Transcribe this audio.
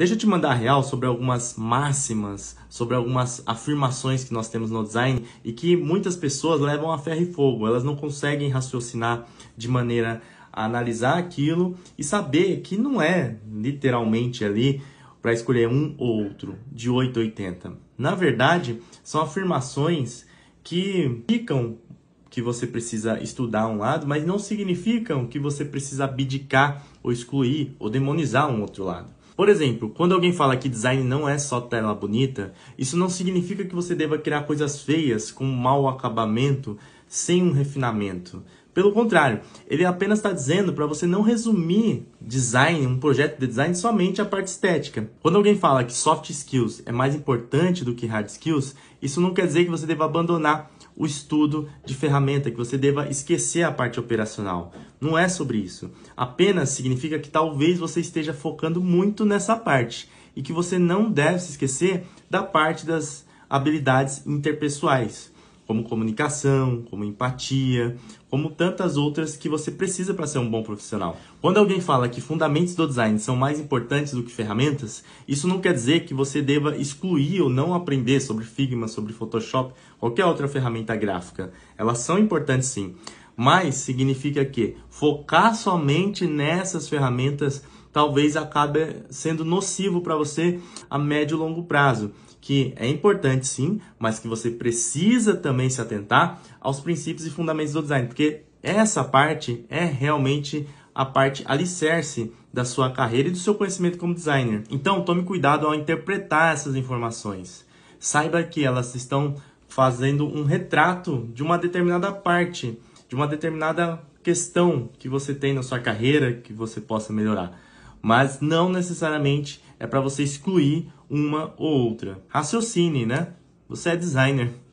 Deixa eu te mandar real sobre algumas máximas, sobre algumas afirmações que nós temos no design e que muitas pessoas levam a ferro e fogo. Elas não conseguem raciocinar de maneira a analisar aquilo e saber que não é literalmente ali para escolher um ou outro de 880. Na verdade, são afirmações que ficam que você precisa estudar um lado, mas não significam que você precisa abdicar ou excluir ou demonizar um outro lado. Por exemplo, quando alguém fala que design não é só tela bonita, isso não significa que você deva criar coisas feias com mau acabamento sem um refinamento. Pelo contrário, ele apenas está dizendo para você não resumir design, um projeto de design, somente a parte estética. Quando alguém fala que soft skills é mais importante do que hard skills, isso não quer dizer que você deva abandonar o estudo de ferramenta, que você deva esquecer a parte operacional. Não é sobre isso. Apenas significa que talvez você esteja focando muito nessa parte e que você não deve se esquecer da parte das habilidades interpessoais, como comunicação, como empatia, como tantas outras que você precisa para ser um bom profissional. Quando alguém fala que fundamentos do design são mais importantes do que ferramentas, isso não quer dizer que você deva excluir ou não aprender sobre Figma, sobre Photoshop, qualquer outra ferramenta gráfica. Elas são importantes sim, mas significa que focar somente nessas ferramentas talvez acabe sendo nocivo para você a médio e longo prazo, que é importante sim, mas que você precisa também se atentar aos princípios e fundamentos do design, porque essa parte é realmente a parte alicerce da sua carreira e do seu conhecimento como designer. Então, tome cuidado ao interpretar essas informações. Saiba que elas estão fazendo um retrato de uma determinada parte de uma determinada questão que você tem na sua carreira que você possa melhorar. Mas não necessariamente é para você excluir uma ou outra. Raciocine, né? Você é designer.